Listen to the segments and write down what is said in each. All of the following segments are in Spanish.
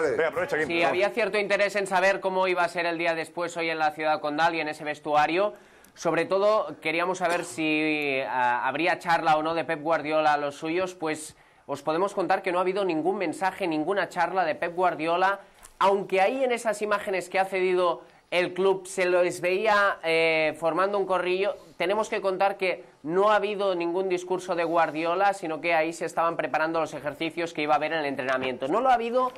chavales. Sí, había cierto interés en saber cómo iba a ser el día después hoy en la ciudad condal y en ese vestuario. Sobre todo queríamos saber si eh, habría charla o no de Pep Guardiola a los suyos, pues os podemos contar que no ha habido ningún mensaje, ninguna charla de Pep Guardiola, aunque ahí en esas imágenes que ha cedido el club se les veía eh, formando un corrillo, tenemos que contar que no ha habido ningún discurso de Guardiola, sino que ahí se estaban preparando los ejercicios que iba a haber en el entrenamiento. No lo ha habido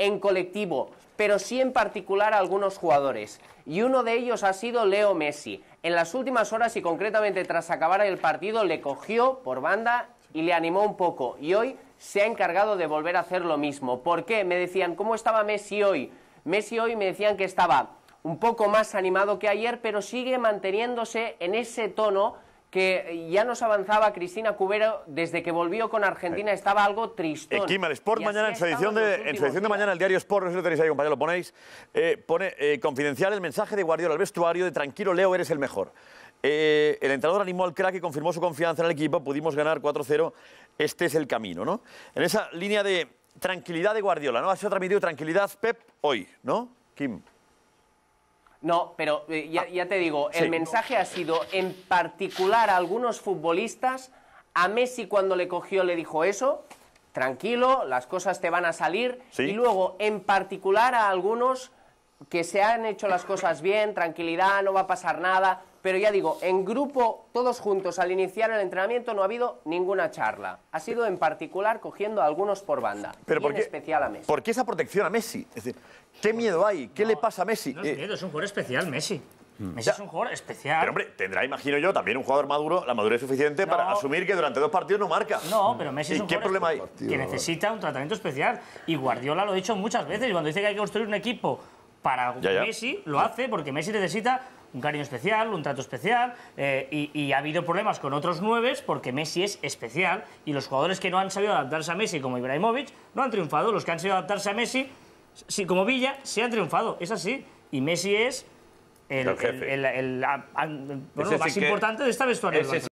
en colectivo, pero sí en particular a algunos jugadores. Y uno de ellos ha sido Leo Messi. En las últimas horas y concretamente tras acabar el partido le cogió por banda y le animó un poco. Y hoy se ha encargado de volver a hacer lo mismo. ¿Por qué? Me decían, ¿cómo estaba Messi hoy? Messi hoy me decían que estaba un poco más animado que ayer, pero sigue manteniéndose en ese tono que ya nos avanzaba Cristina Cubero desde que volvió con Argentina, estaba algo tristón. Eh, Kim, el Sport mañana en su edición de, mañana, el diario Sport, no sé si lo tenéis ahí, compañero, lo ponéis, eh, pone eh, confidencial el mensaje de Guardiola al vestuario de tranquilo, Leo, eres el mejor. el entrenador animó al crack y confirmó su confianza en el equipo, pudimos ganar 4-0, este es el camino, ¿no? En esa línea de tranquilidad de Guardiola, ¿no? Ha sido transmitido tranquilidad, Pep, hoy, ¿no? Kim. No, pero eh, ah, ya, te digo, el mensaje ha sido en particular a algunos futbolistas, a Messi cuando le cogió le dijo eso, tranquilo, las cosas te van a salir, y luego en particular a algunos que se han hecho las cosas bien, tranquilidad, no va a pasar nada, pero ya digo, en grupo, todos juntos, al iniciar el entrenamiento no ha habido ninguna charla. Ha sido en particular cogiendo a algunos por banda, pero por qué, especial a Messi. ¿Por qué esa protección a Messi? Es decir, ¿qué miedo hay? ¿Qué le pasa a Messi? No es eh, miedo, es un jugador especial, Messi. Mm. Messi es un jugador especial. Pero hombre, tendrá, imagino yo, también un jugador maduro, la madurez suficiente para asumir que durante dos partidos no marca. No, pero Messi es un qué problema hay? que necesita un tratamiento especial. Y Guardiola lo ha dicho muchas veces, cuando dice que hay que construir un equipo para Messi lo hace porque Messi necesita un cariño especial, un trato especial, y, ha habido problemas con otros nueve porque Messi es especial y los jugadores que no han sabido adaptarse a Messi, como Ibrahimovic, no han triunfado. Los que han sabido adaptarse a Messi, sí, como Villa, sí han triunfado, es así. Y Messi es el, más importante de esta vestuaria.